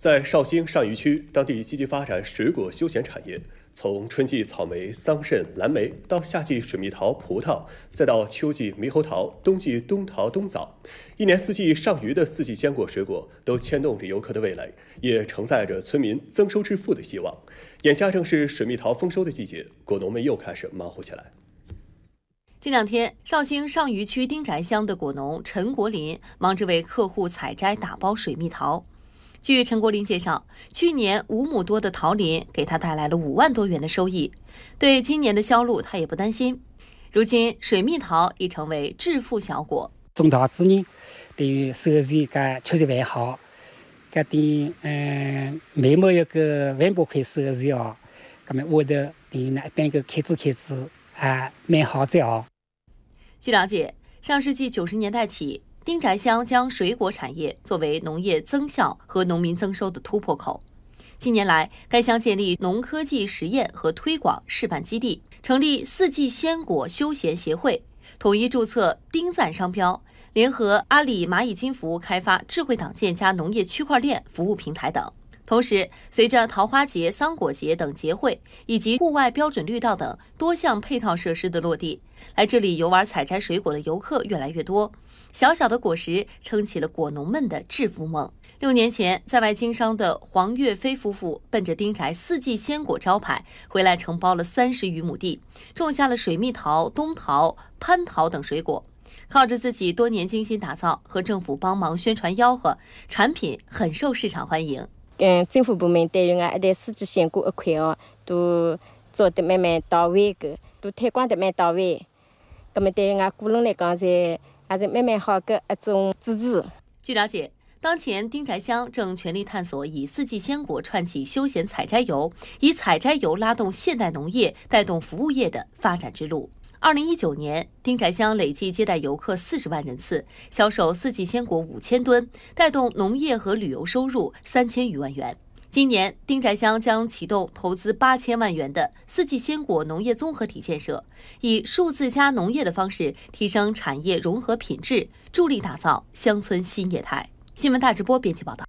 在绍兴上虞区，当地积极发展水果休闲产业。从春季草莓、桑葚、蓝莓，到夏季水蜜桃、葡萄，再到秋季猕猴桃、冬季冬桃、冬枣，一年四季上虞的四季坚果水果都牵动着游客的味蕾，也承载着村民增收致富的希望。眼下正是水蜜桃丰收的季节，果农们又开始忙活起来。这两天，绍兴上虞区丁宅乡的果农陈国林忙着为客户采摘、打包水蜜桃。据陈国林介绍，去年五亩多的桃林给他带来了五万多元的收益。对今年的销路，他也不担心。如今，水蜜桃已成为致富小果。种桃子呢，等于收入个确实蛮好，个点嗯每亩有个万把块收入哦，那么我的等于呢一般个开支开支还蛮好的哦。据了解，上世纪九十年代起。丁宅乡将水果产业作为农业增效和农民增收的突破口。近年来，该乡建立农科技实验和推广示范基地，成立四季鲜果休闲协会，统一注册丁赞商标，联合阿里蚂蚁金服开发智慧党建加农业区块链服务平台等。同时，随着桃花节、桑果节等节会，以及户外标准绿道等多项配套设施的落地，来这里游玩采摘水果的游客越来越多。小小的果实撑起了果农们的致富梦。六年前，在外经商的黄岳飞夫妇奔着丁宅四季鲜果招牌回来，承包了三十余亩地，种下了水蜜桃、冬桃、蟠桃等水果。靠着自己多年精心打造和政府帮忙宣传吆喝，产品很受市场欢迎。嗯，政府部门对于俺一对司机辛苦一块哦，都做得蛮慢到位的，都推广得蛮到位。那么对于俺个人来讲，是还是蛮蛮好的一种支持。据了解。当前，丁宅乡正全力探索以四季鲜果串起休闲采摘游，以采摘游拉动现代农业，带动服务业的发展之路。二零一九年，丁宅乡累计接待游客四十万人次，销售四季鲜果五千吨，带动农业和旅游收入三千余万元。今年，丁宅乡将启动投资八千万元的四季鲜果农业综合体建设，以数字加农业的方式提升产业融合品质，助力打造乡村新业态。新闻大直播，编辑报道。